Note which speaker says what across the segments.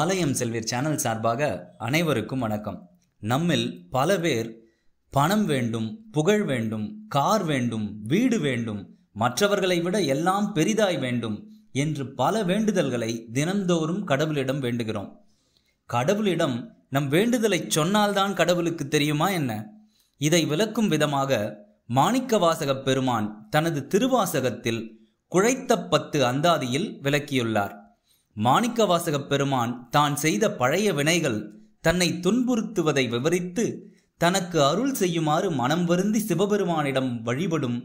Speaker 1: ஆலயம் செல்வீர் சேனல் சார்பாக அனைவருக்கும் வணக்கம் நம்மில் பல பேர் பணம் வேண்டும் புகழ் வேண்டும் கார் வேண்டும் வீடு வேண்டும் மற்றவர்களை விட எல்லாம் பெரிதாய் வேண்டும் என்று பல வேண்டுதல்களை தினந்தோறும் கடவுளிடம் வேண்டுகிறோம் கடவுளிடம் நம் வேண்டுதலை சொன்னால்தான் கடவுளுக்கு தெரியுமா என்ன இதை விளக்கும் விதமாக மாணிக்க பெருமான் தனது திருவாசகத்தில் குழைத்த பத்து அந்தாதியில் விளக்கியுள்ளார் மாணிக்கவாசகப் பெருமான் தான் செய்த பழைய வினைகள் தன்னை துன்புறுத்துவதை விவரித்து தனக்கு அருள் செய்யுமாறு மனம் வருந்தி சிவபெருமானிடம் வழிபடும்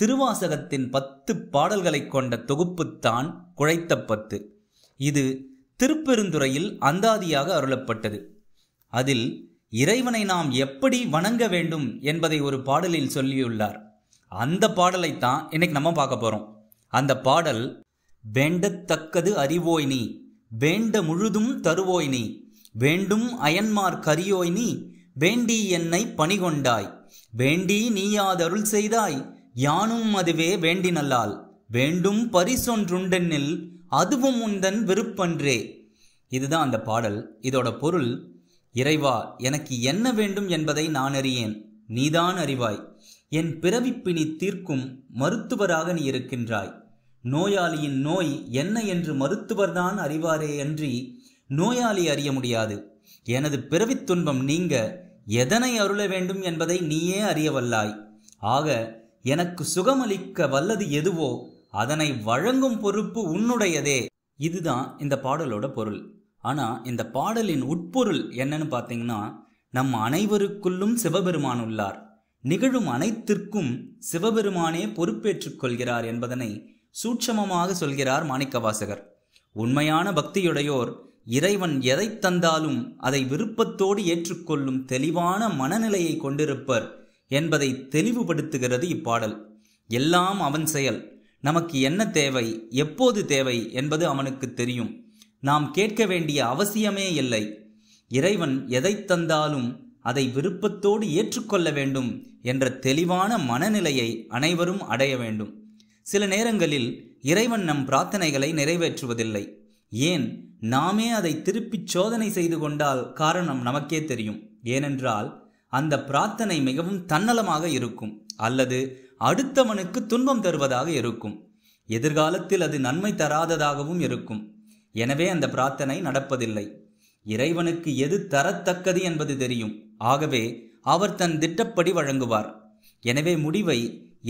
Speaker 1: திருவாசகத்தின் பத்து பாடல்களை கொண்ட தொகுப்புத்தான் குழைத்த பத்து இது திருப்பெருந்துறையில் அந்தாதியாக அருளப்பட்டது அதில் இறைவனை நாம் எப்படி வணங்க வேண்டும் என்பதை ஒரு பாடலில் சொல்லியுள்ளார் அந்த பாடலைத்தான் இன்னைக்கு நம்ம பார்க்க போகிறோம் அந்த பாடல் வேண்டத்தக்கது அறிவோய் நீ வேண்ட முழுதும் தருவோய் நீ வேண்டும் அயன்மார் கரியோய் நீ வேண்டி என்னை பணிகொண்டாய் வேண்டி நீயாதருள் செய்தாய் யானும் அதுவே வேண்டினல்லால் வேண்டும் பரிசொன்றுண்டென்னில் அதுவும் உந்தன் விருப்பன்றே இதுதான் அந்த பாடல் இதோட பொருள் இறைவா எனக்கு என்ன வேண்டும் என்பதை நான் அறியேன் நீதான் அறிவாய் என் பிறவிப்பினி தீர்க்கும் மருத்துவராக நீ இருக்கின்றாய் நோயாளியின் நோய் என்ன என்று மருத்துவர்தான் அறிவாரே அன்றி நோயாளி அறிய முடியாது எனது பிறவித் துன்பம் நீங்க எதனை அருள வேண்டும் என்பதை நீயே அறியவல்லாய் ஆக எனக்கு சுகமளிக்க வல்லது எதுவோ அதனை வழங்கும் பொறுப்பு உன்னுடையதே இதுதான் இந்த பாடலோட பொருள் ஆனால் இந்த பாடலின் உட்பொருள் என்னன்னு பார்த்தீங்கன்னா நம் அனைவருக்குள்ளும் சிவபெருமான் உள்ளார் நிகழும் அனைத்திற்கும் சிவபெருமானே பொறுப்பேற்றுக் கொள்கிறார் என்பதனை சூட்சமமாக சொல்கிறார் மாணிக்கவாசகர் உண்மையான பக்தியுடையோர் இறைவன் எதை தந்தாலும் அதை விருப்பத்தோடு ஏற்றுக்கொள்ளும் தெளிவான மனநிலையை கொண்டிருப்பர் என்பதை தெளிவுபடுத்துகிறது இப்பாடல் எல்லாம் அவன் செயல் நமக்கு என்ன தேவை எப்போது தேவை என்பது அவனுக்கு தெரியும் நாம் கேட்க வேண்டிய அவசியமே இல்லை இறைவன் எதை தந்தாலும் அதை விருப்பத்தோடு ஏற்றுக்கொள்ள வேண்டும் என்ற தெளிவான மனநிலையை அனைவரும் அடைய வேண்டும் சில நேரங்களில் இறைவன் நம் பிரார்த்தனைகளை நிறைவேற்றுவதில்லை ஏன் நாமே அதை திருப்பிச் சோதனை செய்து கொண்டால் காரணம் நமக்கே தெரியும் ஏனென்றால் அந்த பிரார்த்தனை மிகவும் தன்னலமாக இருக்கும் அல்லது அடுத்தவனுக்கு துன்பம் தருவதாக இருக்கும் எதிர்காலத்தில் அது நன்மை தராததாகவும் இருக்கும் எனவே அந்த பிரார்த்தனை நடப்பதில்லை இறைவனுக்கு எது தரத்தக்கது என்பது தெரியும் ஆகவே அவர் தன் திட்டப்படி வழங்குவார் எனவே முடிவை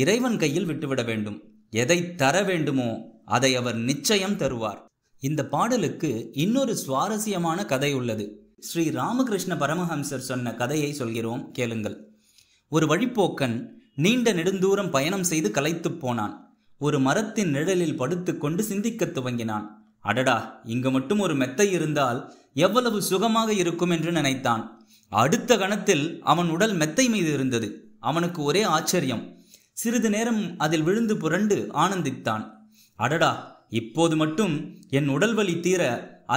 Speaker 1: இறைவன் கையில் விட்டுவிட வேண்டும் எதை தர வேண்டுமோ அதை அவர் நிச்சயம் தருவார் இந்த பாடலுக்கு இன்னொரு சுவாரஸ்யமான கதை உள்ளது ஸ்ரீ ராமகிருஷ்ண பரமஹம்சர் சொன்ன கதையை சொல்கிறோம் கேளுங்கள் ஒரு வழிப்போக்கன் நீண்ட நெடுந்தூரம் பயணம் செய்து கலைத்துப் போனான் ஒரு மரத்தின் நிழலில் படுத்துக்கொண்டு சிந்திக்கத் துவங்கினான் அடடா இங்கு மட்டும் ஒரு மெத்தை இருந்தால் எவ்வளவு சுகமாக இருக்கும் என்று நினைத்தான் அடுத்த கணத்தில் அவன் உடல் மெத்தை மீது இருந்தது அவனுக்கு ஒரே ஆச்சரியம் சிறிது நேரம் அதில் விழுந்து புரண்டு ஆனந்தித்தான் அடடா இப்போது மட்டும் என் உடல் வலி தீர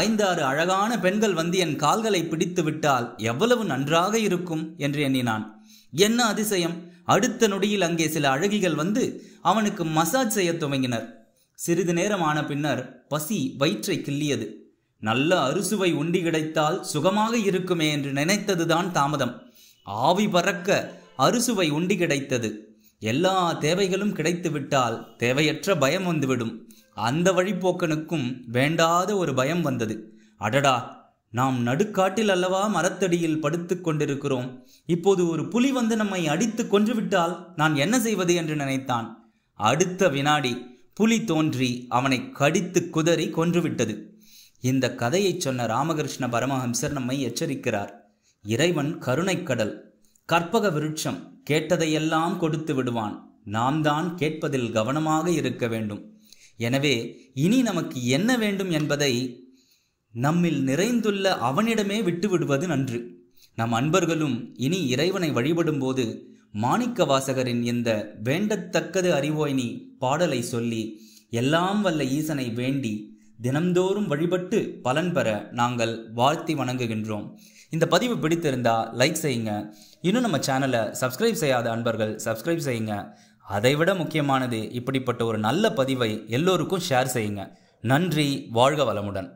Speaker 1: ஐந்தாறு அழகான பெண்கள் வந்து என் கால்களை பிடித்து விட்டால் எவ்வளவு நன்றாக இருக்கும் என்று எண்ணினான் என்ன அதிசயம் அடுத்த நொடியில் அங்கே சில அழகிகள் வந்து அவனுக்கு மசாஜ் செய்ய துவங்கினர் சிறிது நேரம் ஆன பின்னர் பசி வயிற்றை கிள்ளியது நல்ல அறுசுவை உண்டி கிடைத்தால் சுகமாக இருக்குமே என்று நினைத்ததுதான் தாமதம் ஆவி பறக்க அறுசுவை உண்டி கிடைத்தது எல்லா தேவைகளும் கிடைத்துவிட்டால் தேவையற்ற பயம் வந்துவிடும் அந்த வழிப்போக்கனுக்கும் வேண்டாத ஒரு பயம் வந்தது அடடா நாம் நடுக்காட்டில் அல்லவா மரத்தடியில் படுத்து கொண்டிருக்கிறோம் இப்போது ஒரு புலி வந்து நம்மை அடித்து கொன்றுவிட்டால் நான் என்ன செய்வது என்று நினைத்தான் அடுத்த வினாடி புலி தோன்றி அவனை கடித்து குதறி கொன்றுவிட்டது இந்த கதையை சொன்ன ராமகிருஷ்ண பரமஹம்சர் நம்மை எச்சரிக்கிறார் இறைவன் கருணைக்கடல் கற்பக விருட்சம் கேட்டதையெல்லாம் கொடுத்து விடுவான் நாம் தான் கேட்பதில் கவனமாக இருக்க வேண்டும் எனவே இனி நமக்கு என்ன வேண்டும் என்பதை நம்மில் நிறைந்துள்ள அவனிடமே விட்டுவிடுவது நன்று நம் அன்பர்களும் இனி இறைவனை வழிபடும்போது மாணிக்க வாசகரின் இந்த வேண்டத்தக்கது அறிவோய்னி பாடலை சொல்லி எல்லாம் வல்ல ஈசனை வேண்டி தினம்தோறும் வழிபட்டு பலன் பெற நாங்கள் வாழ்த்தி வணங்குகின்றோம் இந்த பதிவு பிடித்திருந்தா லைக் செய்யுங்க இன்னும் நம்ம சேனலை சப்ஸ்கிரைப் செய்யாத அன்பர்கள் சப்ஸ்கிரைப் செய்யுங்க அதைவிட முக்கியமானது இப்படிப்பட்ட ஒரு நல்ல பதிவை எல்லோருக்கும் ஷேர் செய்யுங்க நன்றி வாழ்க வளமுடன்